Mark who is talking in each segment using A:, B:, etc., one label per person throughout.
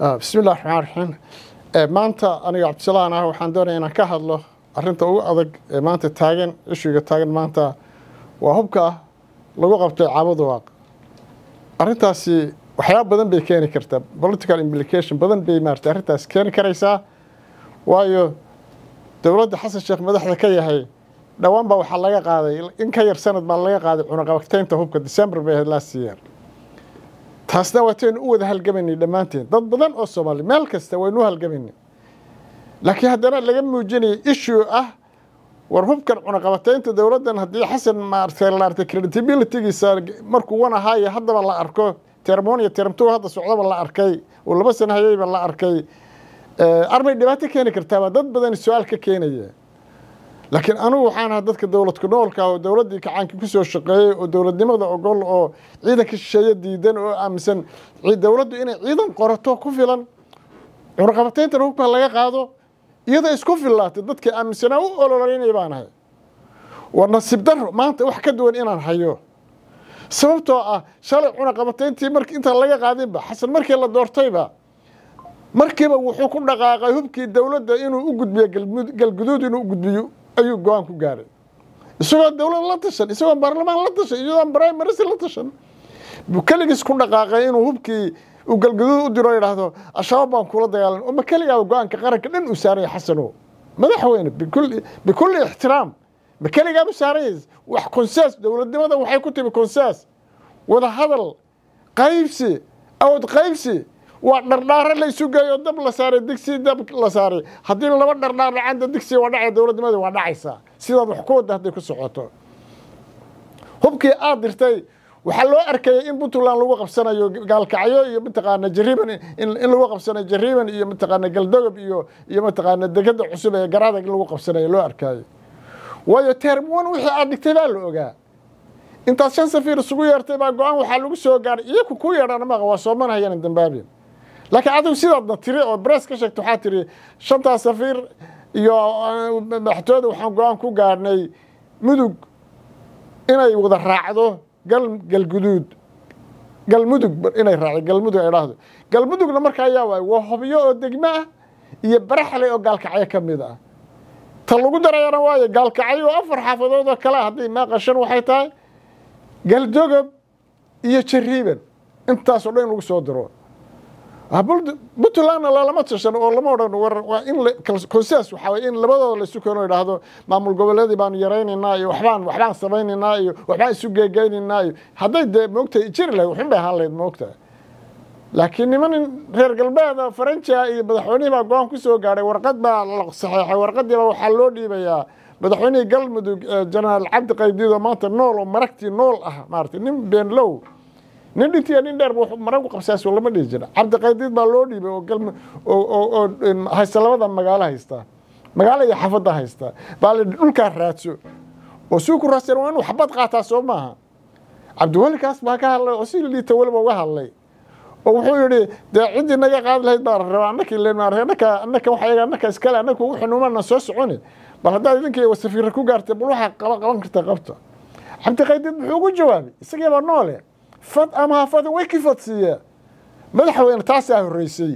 A: Ah, bismillahi raxmaan raxiim eh, maanta aniga cabdisalaan ah waxaan doonaya inaan ka hadlo arinta ugu adag ee maanta taagan ishuga taagan maanta waa hubka lagu qabtay caamadu waaq arintaasi waxyaaba badan bay keeni kartaa political implication badan bay maarata arrintaas keeni karaysaa waayo dowladda xasan sheekh madaxda ka yahay dhowaan baa waxaa laga qaaday in ka yar sanad baa laga qaaday cunaqabataynta hubka december bay ahayd last year taasna waataynu u wada halgamayna dhammaanteen dad badan oo soomaaliya meel kasta waynu u halgamayna laakiin haddana laga muujinaya ishuu ah war hubkan cunaqabataynta dowladdan haddii xasan maartay creditabilitygiisa markuu wan ahaayo haddaba la arko term one hadda socdaba la arkay uu laba sano hayayba la arkay armay dhibaato keeni kartaaba dad badan su-aal ka keenaya laakiin anugu waxaan ahaa dadka dowladku noolka oo dowladdii kacaanka ku shaqeeyey oo dowladnimada ogol oo ciidanka shisheeye diidan oo aaminsan dowladdu inay ciidan qorato ku filan cunaqabatayntan hubka laga qaado iyadoo isku fillaatay dadkii aaminsanaa u ololaynay baan ahay waa nasiib daro maanta wax ka duwan inaan hayo sababtoo ah shalay cunaqabatayntii mark intaan laga qaadinba xasan markii la doortayba markiiba wuxuu ku dhaqaaqay hubkii dowladda inuu u gudbiyo galguduud inuu u gudbiyo ayuu go-aan ku gaaray isagoo dowlad la tashan isagoo baarlamaan la tashan iyadoo brimaris la tashan keligiis ku dhaqaaqay inuu hubkii uu galgaduud u diro yidhaahdo ashabaab baan kula dagaalan oma keligaaba go-aanka qaranka dhan uu saaranya xasano madaxweyne bikulli ixtiraam ma keligaab u saaranya wax konsaas dowladnimada waxay ku timi konsaas wadahadal qaybsi awood qaybsi waa dhardhaara la isu geeyo dab la saaray digsi dab la saaray haddii laba dhardhaar dhacanta digsi waa dhacay dowladnimada waa dhacaysaa sidaad wax hadday ku socoto hubkii aad dirtay waxaa loo arkayay in puntland lagu qabsanayo gaalkacyo iyo mataqaana jariiban in lagu qabsanayo jariiban iyo mataqaana galdogob iyo iyo mataqaana degada cusub ee garadag in lagu qabsanayo loo arkayo waayo termon wixii aad dhigtay baa la ogaa intaad shan safiir isugu yeertay baa go-aan waxaa lagu soo gaaray iyaku ku yeedhaan amaqa waa soomanhayana dambaabin laakiin adigu sidaadna tiri oo bress ka sheegta waxaa tiri shantaa safiir iyo eh, madaxtooda waxaan go-aan ku gaarhnay mudug inay wada raacdo gal galguduud galmudug inay raacdo galmudug ay dhahdo galmudugna markaa ayaa waayo waa hobyo oo degmo ah iyo baraxley oo gaalkacyo ka mid ah ta lagu darayana waayo gaalkacyo oo afar xaafadood oo kale haddii maaqa shan waxay tahay galdogob iyo jariiban intaasoo dhan in lagu soo diro puntlandna ah, lalama tashan oo lama odhan war in consensus waxaa wey in labadooda la keeno idhaahdo maamul goboleedii baanu yaraynaynaa iyo waxbaan waxbaan samaynaynaa iyo waxbaan isu geegeynaynaa iyo hadday dee moogtahay jiri lahayd waxun ahaan lahayd moogtahay laakiin niman reer galbeeda faranjiha ah iyo madaxweynihii baa go-aan ku soo gaadhay warqad baa la saxeexay warqadiiba waxaa loo dhiibayaa madaxweynihii galmudug jenaraal cabdi oo maanta nool oo maragtii nool ah maarata nin beenlow nin dhintiya nin dheer maragu qabsaaso lama dhihi jira cabdiqaydiid baa loo dhiibay oo haysta labada magaalo haystaa magaalo iyo xafadda haystaa baa la dhulkaa raadso oo suu ku waa inuu xabad qaataa soo maaha cabdiwalikaas baa ka hadlay oo si liita weliba uga hadlay oo wuxuu yidhi dee ciddii naga qaadi lahayd baa rabaa annakii leannaka annaka waxayaga annaka iskale annaka ugu xunuumaana soo soconi bal haddaad idinkii wasafiirra ku gaartay bal waxaa qaban kartaa qabta cabdiqaydiid muxuu ugu jawaabay isagii baa noole fad ama hafada way ka fadsiiyaa madaxweyne taasaa horreysay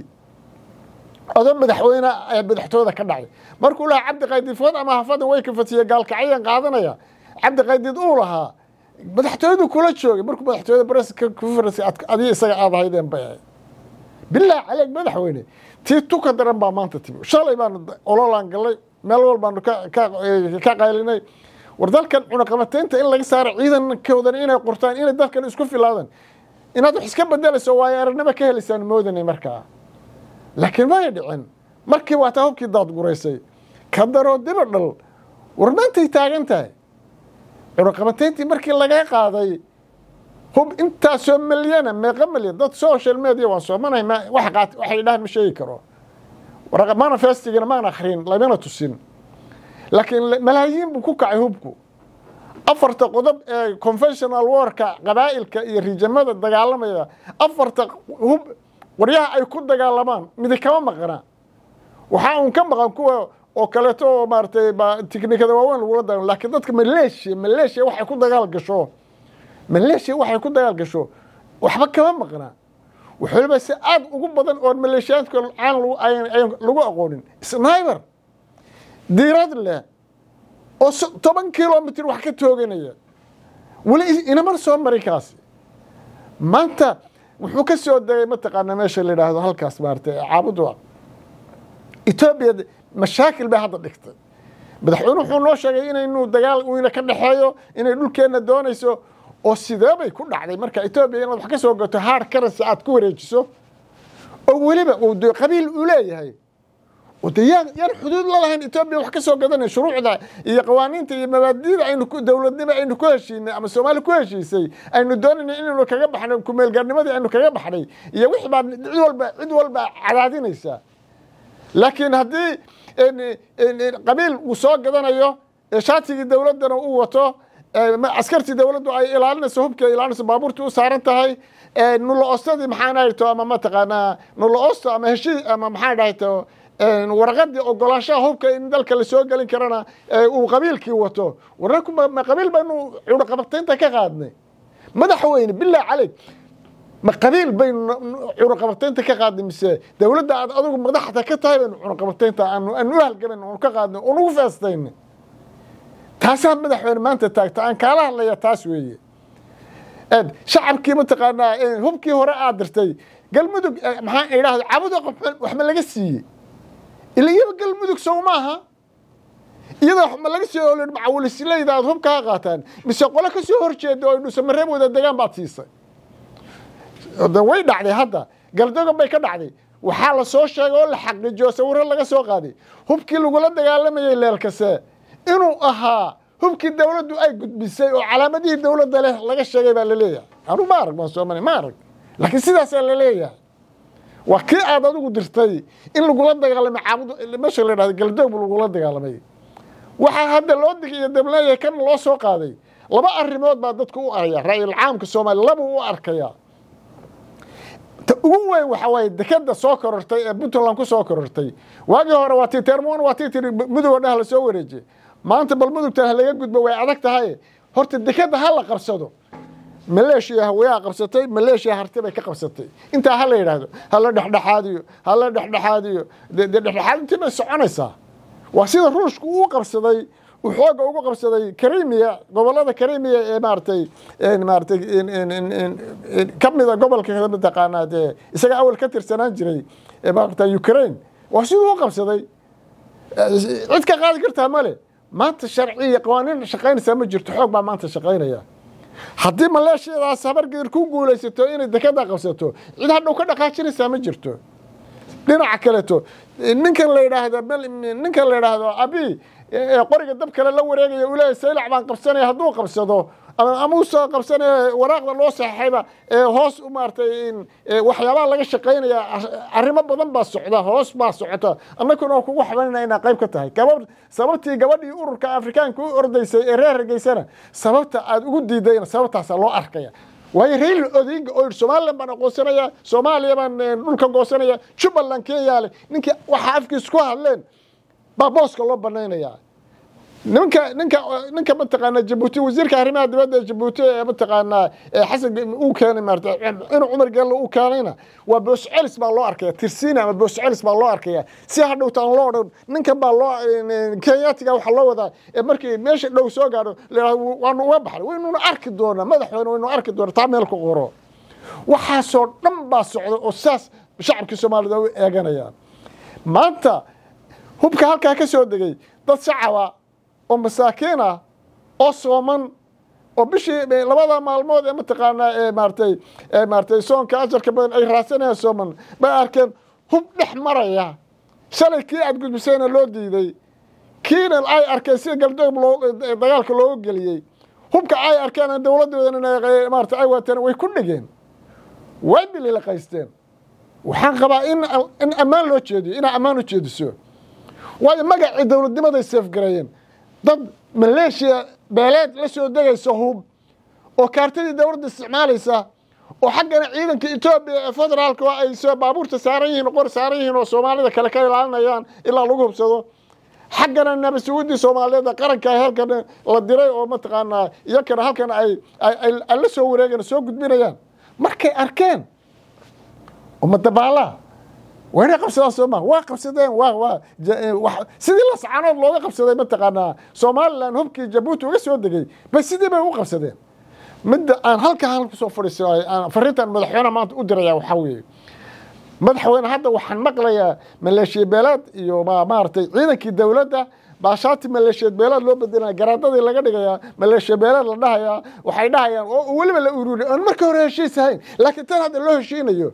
A: odo madaxweyne madaxtooda ka dhacay markuu lahaa cabdiqaydiid fad ama hafada way ka fadsiiya gaalkacyaan qaadanaya cabdiqaydiid uu lahaa madaxtooyadu kula joogay markuu madaxtooyada bareska ku adiga isaga aad ahaydeen bay ahayd bilaa caleeg madaxweyne tii tuka daran baa maanta timi shalay baanu ololaan gallay meel walbaanu ka qaylinay war dalkan cunaqabataynta in laga saaro ciidankoodan inay qurtaan inay dalkan isku filaadaan inaad wax iska bedelayso waayo aragnimo ka helaysaan moodanay markaa laakiin maay dhicin markii waa taa hubkii daadguraysay ka daroo diba dhal war maantay taagan tahay cunaqabatayntii markii laga qaaday hub intaasoo malyana meeqa malyan dad social media waan soomanay waxay dhahan ma sheegi karo manifestigana maana akhrin lamana tusin laakiin malaayiin buu ku kacay hubku afarta qodob ee conventional warka qabaa'ilka iyo rijamada dagaalamayda afarta hub waryaha ay ku dagaalamaan midi kama maqnaa waxaa uun ka maqan kuwa oo kaleeto oo maaratay tiknikada waaweyn lagula da laakiin dadka maleeshiya maleeshiya waxay ku dagaal gasho maleeshiya waxay ku dagaal gasho waxba kama maqnaa waxoliba si aada ugu badan oon maleeshiyaadka caan lagu aqoonin sniber diirad leh oo toban kilomitr wax ka tooganaya weli inamar soo mari kaasi maanta wuxuu ka soo degay mataqaana meesha la yidhaahdo halkaas maarata caabudwa etoobiya mashaakil bay hadda dhigtay madaxweyne wuxuu noo sheegay inaynu dagaal weyne ka dhexeeyo inay dhulkeenna doonayso oo sidee ku dhacday marka etoobiya inaad wax ka soo gato hard currency aad ku wareejiso oo weliba uu qabiil uu leeyahay wadayaan yaan xuduud lalahayn etoobiya wax ka soo gadanay shuruucda iyo qawaaniinta iyo mabaadida aynu dowladnimo aynu ku heshiinay ama soomaali ku heshiisay aynu doonaynay inaynu kaga baxnay kumeelgaarnimadii aynu kaga baxnay iyo wix baa cid walba cid walba cadaadinaysa laakiin haddii qabiil uu soo gadanayo shaatigii dowladdana uu wato askartii dowladdu ay ilaalinayso hubkii ay ilaalinayso baabuurtii u saaran tahay nulla ostadii maxaan ahayto ama mataqaanaa nulla osto ama heshi ama maxaan ahayto warqadii ogolaashaha hubka in dalka lasoo gelin karana uu qabiilkii wato warma qabiil baynu cudurqabataynta ka qaadnay madaxweyne bilaa calig ma qabiil baynu cunaqabataynta ka qaadnay mise dowladda aad adigu madaxda ka tahay baynu cunaqabataynta aanu u halgabayn oonu ka qaadnay oonu ugu feestaynay taasaa madaxweyne maanta taagta aan kaala hadlaya taas weeye shacabkii mataqaanaa hubkii hore aad dirtay galmudug eh, maxaa idhaahda cabuda waxma laga siiyey ila iyaba galmudug sow maaha iyadoo ma laga soo olin macawulislayda aad hub kaa qaataan mise qole ka soo horjeeda oo dhuusamareeb wada degaan baad siisay de way dhacday hadda galdogan bay ka dhacday waxaa la soo sheegay oo la xaqiijiyo sawiro laga soo qaaday hubkii lagula dagaalamayey leelkase inuu ahaa hubkii dawladdu ay gudbisay oo calaamadihii dawladda leh laga sheegay baa laleeyahay anu ma arag baan soo ma ma arag laakiin sidaasaa laleeyahay waa kii aad adigu dirtay in lagula dagaalamay caamud meesha la yidhahda galdoog lagula dagaalamay waxaa hadda loo digiyo dableeya kan loo soo qaaday laba arrimood baa dadka u araya ra'yul caamka soomaaliya laba u arkaya ta ugu weyn waxa waaye dekada soo korortay ee puntland ku soo korortay waagii hore waa tii teermoon waa tii tiri mudowa la soo wareejiyey maanta bal mudugta laga gudbo way adag tahay horta dekada ha la qabsado maleeshiya hawaya qabsatay maleeshiya harti bay ka qabsatay intaa hala yidhaahdo hala dhexdhexaadiyo hala dhexdhexaadiyo dee dhexdhexaadintii bay soconaysaa waa sida ruushka uu qabsaday uu xooga ugu qabsaday karimiya gobolada karimiya ee maaragtay maaratay ka mida gobolka mataqaanaa dee isaga awal ka tirsanaan jiray maarata ukraine waa siduu u qabsaday cid ka qaadi kartaa male maanta sharciya qawaaniin shaqaynaysaa ma jirto xoog baa maanta shaqaynaya haddii maleeshiadaas habargeer ku guulaysato inay dekada qabsato cid hadhow ka dhaqaajinaysaa ma jirto dhinaca kaleto ninkan la yidhaahdo ninkan la yidhaahdo abi ee qoriga dab kale la wareegaya u saylac baan qabsanaya hadduu qabsado ama amau soo qabsanaya waraaqda loo ee hoos maaragtay waxyaabaha laga shaqaynaya arrimo badan baa socda hoos baa socota annakuna waa kugu xabanina inaa qayb ka tahay gaba sababtii gabadhii ururka afrikaanka u ordaysay ee reer hargeysana sababta aad ugu diidayna sababtaasa loo arkaya waayo reer odinga oo yidhi somalilan baan aqoonsanaya soomaaliya baan dhulka goosanaya jubbaland kenyaa ninkii waxa afkiis ku hadleen baa booska loo banaynayaa ninka ninka ninka mataqaanaa jabuuti wasiirka arrimaha dibadda ee jabuuti ee mataqaanaa xasan uu keenay maarta inuu cumar galle u keenayna waa boos celis baa loo arkaya tirsiina ama boos celis baa loo arkaya si hadhowta loo odhan ninkan baa loo kenyaatiga waxaa loo wadaa markii meesha dhow soo gaadho la waanu uga baxnay waynuna arki doonaa madaxweyne waynu arki doonaa taa meel ku qoro waxaasoo dhan baa socda oo saas shacabkii soomaalida u eeganayaan maanta hubka halkaa ka soo degay dad shacaba oo masaakiina ah, oo sooman oo bishii labada maalmood ee mataqaanaa ee maaratay ee maaratay soonka ajarka badan ay raasanayaan sooman bay arkeen hub dhex maraya shalay kii aad gudbisayna loo diiday kiina ay arkeen sida galdoog dagaalka loogu geliyey hubka ay arkeen dowladdoodana maarata ay waateen way ku dhigeen way bililaqaysteen waxaan qabaa in in ammaan loo jeediyo inaa ammaan u jeediso waayo magacii dowladnimaday seefgareeyeen dad maleeshiya beeleed la soo degaysa hub oo kaartadii dowladda isticmaalaysa oo xaggana ciidanka etoobiya ee federaalka ah ay ay baabuurta saaran yihiin qor saaran yihiin oo soomaalida kale ka ilaalinayaan ilaa lagu hubsado xaggana nabi sacuudi soomaaliyeed qaranka ah, halkan la diray oo mataqaanaa ah, iyakana halkan ay ay la soo wareegeen soo gudbinayaan markay arkeen umada baalaa wna qabsadaa sooma waa qabsadeen sidii lascanood looga qabsaday mataqaanaa somalilan hubkii jabuuti uga soo degay ba sidii bay u qabsadeen midda aan halkaa halku soo fadhiisanayo fariintan maanta u diraya waxaa weeye madaxweyne hadda waxaan maqlayaa maleeshiya beelaad iyo maaragtay ciidankii dowladda baashaati maleeshiyeed beelaad loo bedelaya garaadadii laga dhigayaa maleeshiya beelaad la dhahayaa waxay dhahayaan oo weliba la ururiy oon marka hore heshiis ahayn laakiin tan hadda loo heshiinayo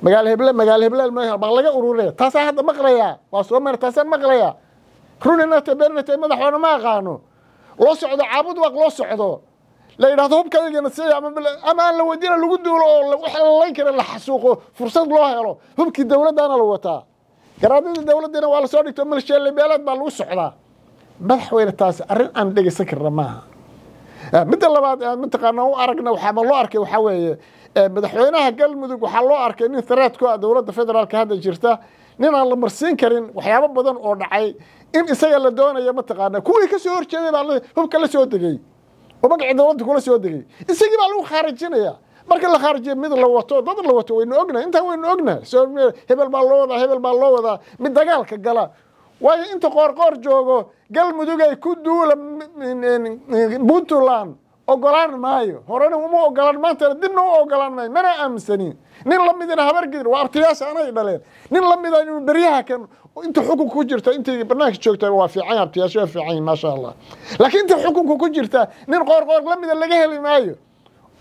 A: magaalo heblal magaalo heblal baa laga ururinaya taasaa hadda maqlayaa waa soo mara taasaan maqlayaa runi nate madaxoona ma aqaano loo socdo caabud waaq loo socdo la yidhahdo hubka aygana siya ama aan la weydiina lagu duulo oo wax kara la xasuuqo fursad loo helo hubkii dawladdaana la wataa garaadada dawladdiina waa la soo dhigto malsheelebeelaad baa lagu socdaa madaxweyne taasi arrin aan dhegaysan karna maaha midda labaad aan u aragna waxaa loo arkay waxaa weeye madaxweynaha galmudug waxaa loo arkay nin taraadku ah dowladda federaalka hadda jirta nin aan la marsiin karin waxyaabo badan oo dhacay in isaga la doonaya mataqaana kuwii ka soo horjeeday baa hubka la soo degay oo magacii dowladda kula soo degay isagii baa lagu khaarijinaya marka la khaarijiya mid la wato dad la wato waynu ognahay intaa waynu ognahay hebel baa loo wadaa hebel baa loo wadaa mid dagaalka gala waayo inta qoorqoor joogo galmudug ay ku duula puntland mm, mm, mm, ogolaan maayo horena uma ogolaan maantana dibna u ogolaan maayo mana aaminsanin nin lamidina ah habargedir waa abtiyaasha anay dhaleen nin lamida ah inuu beryaha kan inta xukunka ku jirta intay banaanka joogta waa fiican abtiyaasha waa fiican yahay maasha allah laakiin inta xukunka ku jirta nin qoor qoor lamida ah laga heli maayo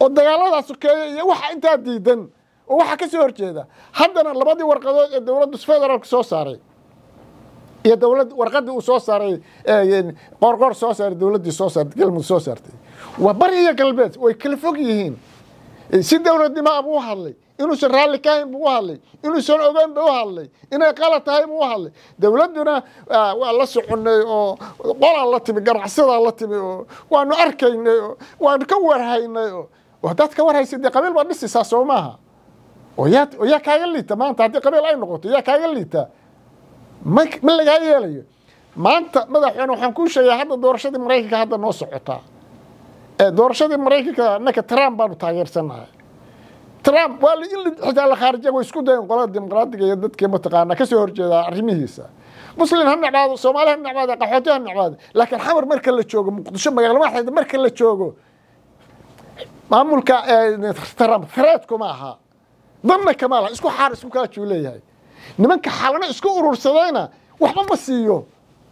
A: oo dagaaladaa sukeeya iyo waxa intaa diidan oo waxa ka soo horjeeda haddana labadii warqadood ee dowladda federaalka soo saaray iyo dowlad warqadii uu soo saaray qoorqoor soo saaray dowladdii soo saartay galmudug soo saartay waa bari iyo galbeed way kala fog yihiin si dowladnimaa buu hadlay inuusan raalli ka hayn buu hadlay inuusan ogeyn buu hadlay inay qalad tahay buu hadlay dowladduna ah, waa la soconnay oo qolaa la timi ganacsadaa la timi oo waanu arkaynay oo waanu ka warhaynay oo hadaad ka warhaysa dee qabiil baad dhisaysaa soo maaha oo yaa kaaga liita maanta haddii qabiil ay noqoto yaa kaaga liitaa ma lagaa yeelayo maanta madaxweyne waxaan kuu sheegaa hadda doorashadii maraykanka hadda noo socotaa doorashadii maraykanka innaka trump baanu taageersanahay trump waa xitaa la khaarijiya way isku dayen qolada dimuqraadiga iyo dadkii mataqaana ka horjeedaa arrimihiisa muslim ha necbaado soomaali ha necbaado qaxooti ha necbaado laakiin xamar marka la joogo muqdisho magaalada waxeeda marka la joogo maamulka trump threat kuma aha danna kama laha isku xaar isku kala leeyahay nimanka xalano isku urursadayna waxba ma siiyo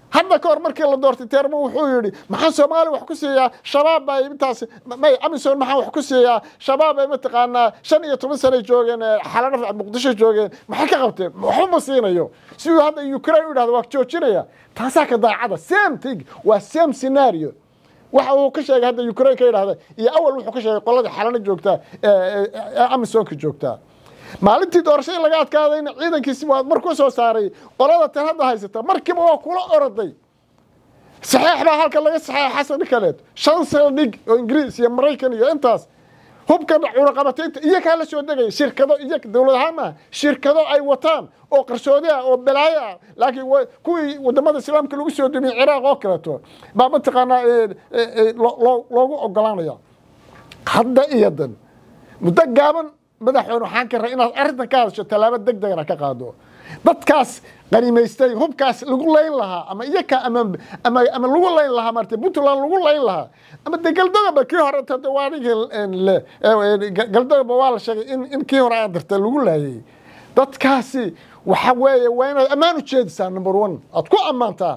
A: hadda ka hor markii la doortay teermo wuxuu yidhi maxaan soomaaliya wax ku siiyaa shabaab baa intaas may amisom maxaan wax ku siiyaa shabaab ay mataqaanaa shan iyo toban sanay joogeen eh, xalana muqdisho joogeen maxay ka qabteen waxba ma siinayo siduu hadda ukraine u yidhahdo waa joojinaya taasaa ka daacada same thing waa same scenario waxa uu ka sheegay hadda ukraine ka yidhahda iyo awal wuxuu ka sheegay qoladii xalana joogtaa ee eh, eh, amisonka joogtaa maalintii doorashadii laga adkaadayna ciidankiisi waa mar soo saaray qolada tan hadda haysata markiiba waa kula orday saxeex baa halka laga saxeexa xasan dhigkaleed shan dhig oo ingiriis iyo maraykan iyo intaas hubkan cunaqabataynta iyakaa la soo degaya shirkado iya dowlad ahaan maaha shirkado ay wataan oo qarsoodi ah oo balaayo ah laakiin kuwii wadamada islaamka lagu soo dumiyey ciraaq oo kaleeto baa mataqaanaa loogu ogolaanaya hadda iyo muddo gaaban madaxweyne waxaan ka raa inaad arrintan ka hadasho tallaabo deg degna ka qaado dadkaas qanimaystay hubkaas lagu layn lahaa ama iyakaa ama ama ama lagu layn lahaa maarata puntland lagu layn lahaa ama de galdadaba kii hore tada waa nigii galdadaba waa la sheegay in in kii hore aan darta lagu laayay dadkaasi waxa weeye waa inaad ammaan u jeedisaa number one aad ku ammaantaa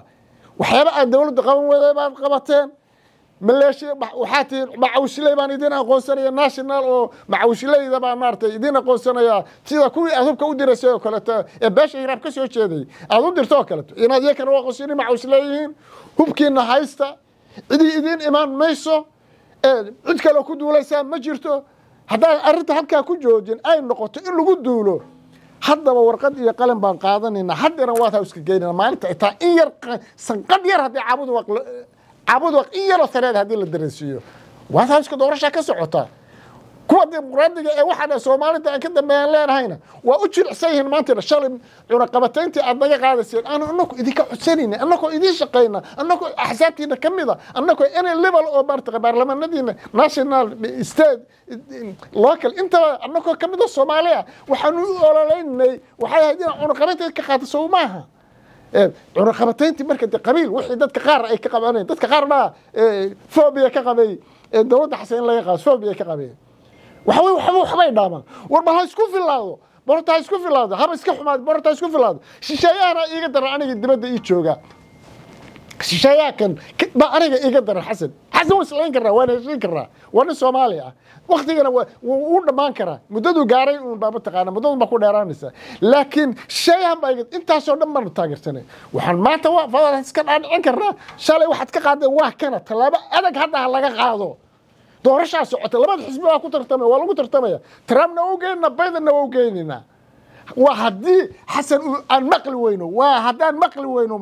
A: waxyaaba aad dawladda qaban weyday qabateen maleeshiya waxaa tihiin macawishley baan idin aqoonsanaya national oo macawishleyda baa maaragtay idin aqoonsanaya sida kuwii aad u diraysay oo kaleeto ee beesha hiraab ka soo jeeday aad u dirto oo kaleeto inaad iyakana u aqoonsani macawisleeyihiin hubkiina haysta cidii idiin imaan mayso cid kale ku duulaysaa ma jirto haddaan arrinta halkaa ku joojin ay noqoto in lagu duulo haddaba warqad iyo qalin baan qaadanaynaa haddeeran waad howska geynana maalinta itaa in yar sanqad yar haddii caabudu cabud in yaroo sareed haddii la dareensiiyo waaska doorashaa ka socota kuwa dimuqraadiga ee waxaa soomaalida aan ka dambeeyaan leenahayna waa u jilicsan yihiin maantana shalay cunaqabatayntii aad naga qaadayseen aanu anagoo idinka codsanayna anagoo idiin shaqayna anagoo axsaabtiina ka mid a anagoo any level oo maartaqa baarlamanadiina national state local intaba anagoo ka mid a soomaali waxaanu u ololeynay waxay ahayd inaan cunaqabatayn ka qaata maaha cunaqabatayntii eh, marka de qabiil wixii dadka qaar ay ka qabaneen dadka qaarna eh, fobia ka qabay eh, dowladda xasan in laga qaado fobia ka qabeen waxawey waxba waxbay dhaamaan war bal ha isku filaado borta ha isku filaado haba iska xumaado borta ha isku filaado shisheeyahana iiga daran aniga dibadda ii jooga shisheeyahakan baa aniga iiga daran xasan xasan waan islayn karraa waan heshiin karraa waa nin soomaali ah waktigana wuu dhammaan karaa muddaduu gaaray unbaa mataqaana muddadun baa ku dheeraanaysa laakiin shayahan baa intaasoo dhan baanu taageersanay waxaan maanta fadaas iska dhaadhicin karnaa shalay waxaad ka qaadeen waa kana tallaabo adag hadda ha laga qaado doorashaa socota labada xisbi baa ku tartamaya waa lagu tartamaya trumpna waa u geynina bidenna waa u geyninaa waa haddii xasan aan maqli weyno waa haddaan maqli weyno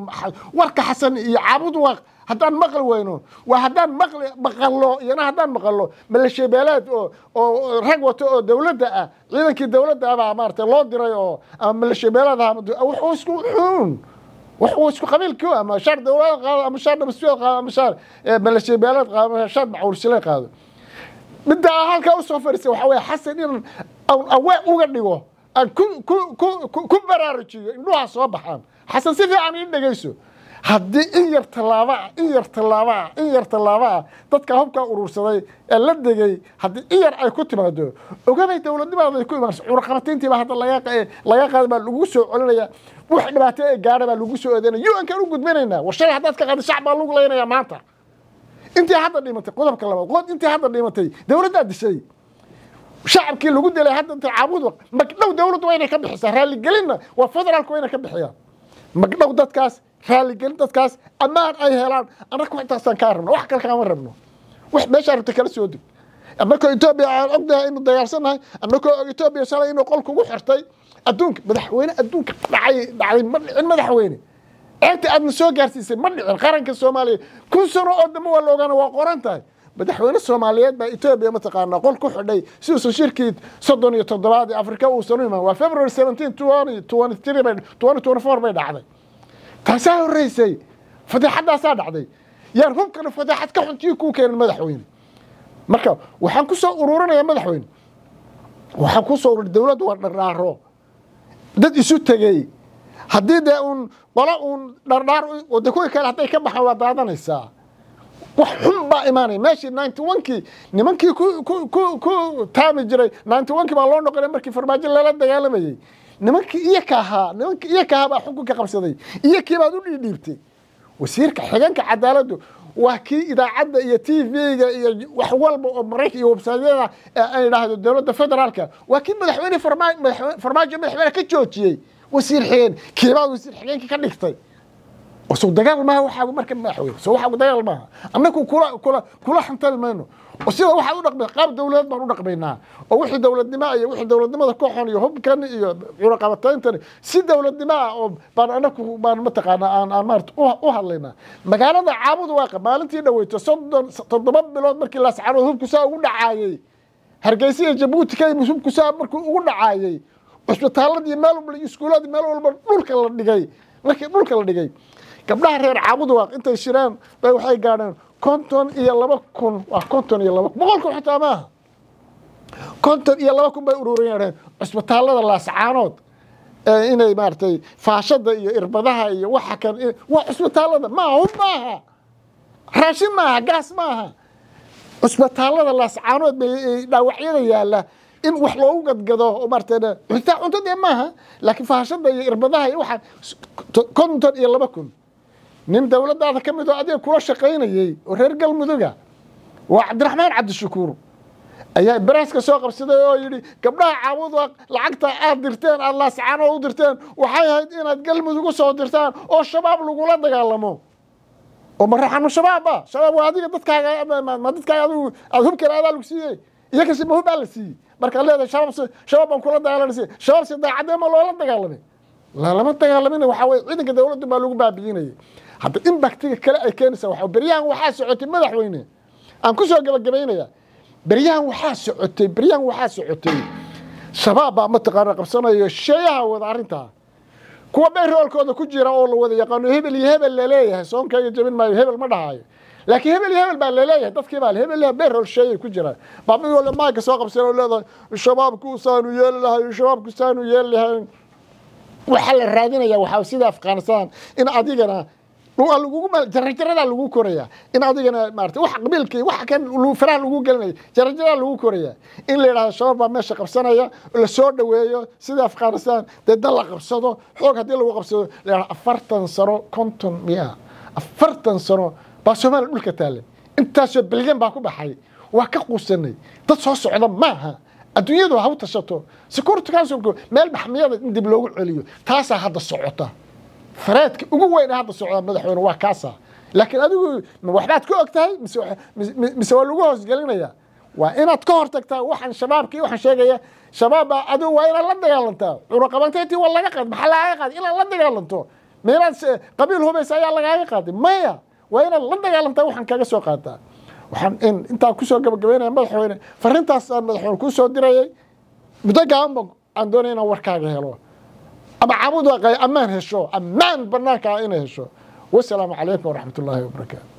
A: warka xasan iyo caabud waa haddaan maqli weyno waa haddaan maqli maqallo iyana haddaan maqallo maleeshiyabeelaad oo oo rag wato oo dawladda ah ciidankii dawladda abaa ah maarata loo diray oo ama maleeshiyabeelaad ahaa wuxuu isku xuun wuxuu isku qabiilki ah, ama shaar dawlad qaado ama shaar dhamasyo qaado ama shaar eh, maleeshiyabeelaad qaado ama shaar macawursile qaado midda halkaa usoo fadhiisa waxaa weeye xasan in awaa uga dhigo aan ku ku ku ku baraarujiyo indhuha soo baxaan xasan si fiican ii dhegeyso haddii in yar tallaaba in yar tallaaba in yar tallaabaa dadka hubkaa urursaday ee la degay haddii in yar ay ku timaado ogamay dowladnimaaday ku imaansa curqabatayntii hadda laga qaada baa lagu soo celinaya wax dhibaato ee gaara baa lagu soo eedeynaya un kan u gudbinaynaa war haddaad ka qaadi shacab baa lagu leynaya maanta intii hadda dhimatay qodobka labaad qod intii hadda dhimatay dowladdaa dishay shacabkii lagu dilay hadda intay caabudu magdhow dowladdu waa inay ka bixisaa raaligelinna waa federaalku waa inay ka bixiyaan magdhow dadkaas raaligelin dadkaas ammaan ay helaan annaku intaasaan kaa rabno wax kale kaama rabno wax meeshaa rabta kala soo deg annakoo etoobiya aan ognahay inu dagaalsannahay annakoo og etoobiya shalay inuu qolka ugu xirtay adduunka madaxweyne adduunka dhacay ma dhicin madaxweyne ceebta aadna soo gaarsiisay ma dhicin qaranka soomaaliya kun sano oo dambe waa la waa qoran tahay madaxweyne soomaaliyeed baa etoobiya mataqaanaa qol ku xidhay si uusan shirkii soddon iyo toddobaad afrika uusan u imaan waa february seventeen twenty twenty three bay twenty twenty four bay dhacday taasaa horeysay fadeixadaasaa dhacday yaan hubkana fadexad ka xuntiyo kuu keenan madaxweyne marka waxaan ku soo uruurinayaa madaxweyne waxaan ku ururi dawladdu waa dhardhaaro dad isu tegey haddii dee uun qolo uun dhardhaar wadakoy kale hadday ka baxaan waa daadanaysaa wax xun baa imaanaya meeshii ninety onkii nimankii ku ku ku ku taami jiray ninety onkii baa loo noqonay markii farmaajo lala dagaalamayey nimankii iyoka ahaa nimanki iyoka ahaa baa xukunka qabsaday iyokii baad u dhiidhiibtay wasiirka xigeenka cadaaladdu waa kii idaacadda iyo t v-ga iyo wax walba oo marayka iyo websaydyada aan idhaahdo dowladda federaalka waa kii madaxweyne farmaajo madaxweyne ka joojiyey wasiir xigeen kiibaad wasiir xigeenka ka dhigtay soo dagaal maaha waxaagu marka madaxweyne soo waxaagu dagaal maaha annagu kula kula kula xantali mayno oo sida waxaan u dhaqmay qaab dawladeed baan u dhaqmaynaa oo wixii dawladnimo iyo wixii dawladnimada kooxan iyo hubkan iyo cunaqabatayntani si dawladnimo ah oo baan anagu baan mataqaanaa aan aan maarata u hadlaynaa magaalada caabudu waaqa maalintii dhaweyto soddon toddoba bilood markii laascarood hubkusaa ugu dhacaayey hargeysa iyo jabuuti ka yimid hubkusaa markuu ugu dhacaayey cusbitaaladii meel walba iskuuladii meel walba dhulka la dhigay markii dhulka la dhigay gabdhaha reer caabuduwaaq intay shireen bay waxay gaadheen konton iyo laba kun waa konton iyo laba boqol kun xataa maaha konton iyo laba kun bay ururinyaadheen cusbitaallada laascaanood inay maaragtay faashada iyo irbadaha iyo waxa kan waa cusbitaallada maaha maaha raashin maaha gaas maaha cusbitaallada laascaanood bay dhaawacyada yaalla in wax loogu gadgado oo maaragtay xitaa cunto maaha laakiin faashada iyo irbadaha iyo waxaan konton iyo laba kun nin dowladaada ka mid oo adiga kula shaqaynayey oo reer galmuduga waa cabdiraxmaan cabdishakuur ayaa baraaska soo qabsaday oo yidhi gabdhaha caawuda lacagta aad dirteen aad laascaan u dirteen waxay ahayd inaad galmudug soo dirtaan oo shabaab lagula dagaalamo oo ma raxanu shabaabba shabaab waa adiga dadkaaga ma dadkaaga adigu aad hubkana adaa lagu siiyey iyakase ma hubbaa la siiyey markaad leedahay shabaab shabaab baan kula dagaalanaysa shabaab si daacadee ma loola dagaalamay lama dagaalamina waxaa weye ciidanka dowladdu baa lagu baabi'inayay hadda imbactiga kale ay keenaysaa waa beryahan waxaa socotay madaxweyne aan ku soo gabagabaynaya beryahan waxaa socotay beryahan waxaa socotay shabaab baa mataqaana qabsanayo sheeyaha wada arrintaa kuwa dhayroolkooda ku jira oo la wada yaqaano hebel iyo hebel laleeyahay soonkayga jabin maayo hebel ma dhahaayo laakiin hebel iyo hebel baa laleeyahay dadkii baa hebel dhayrool sheeyay ku jiraan baa mid walba maanka soo qabsan oo leedahay shabaabku saanu yeeli lahayn shabaabku saanu yeeli lahayn waxaa la raadinaya waxaa sida afghanistan in adigana waa lagugu jarajarada lagu koraya in adigana maarata wax qabiilkii wax kan faraha lagu gelinaya jarajarada lagu koraya in la yidhahdo shabab baa meesha qabsanaya lasoo dhaweeyo dhoweeyo sida afghanistan dee la qabsado xoog haddii lagu qabsado la yidhahdo afartan sano konton miya afartan sano baa soomaaliya dhulka taalan intaasoo bilyan baa ku baxay waa ka quusanay dad soo socda maaha adduunyadu hau tashato security meel maxmiyada in dib loogu celiyo taasaa hadda socota fareedka ugu weyn hadda socda madaxweyne waa kaasa laakiin adigu waxbaad ka og mise waa lagu hoosgelinaya waa inaad ka hortagtaa waxaan shabaabka iyo waxaan sheegaya shabaabba adigu waa inaad la dagaalantaa cunaqabantayntii waa laga qaad maxaa lagaaga qaaday inaad la dagaalanto ma qabiil hubaysa ayaa lagaaga qaaday maya waa inaad la dagaalantaa waxaan kaga soo qaataa waxaan intaan kusoo gabagabeynaya madaxweyne farrintaas aan madaxweyne kuu soo dirayay muddo gaaban baan doonaya inaan warkaaga helo ama caamud waaqay ammaan hesho ammaan bannaanka ah inay hesho wasalaamu calaykum waraxmat wabarakaatu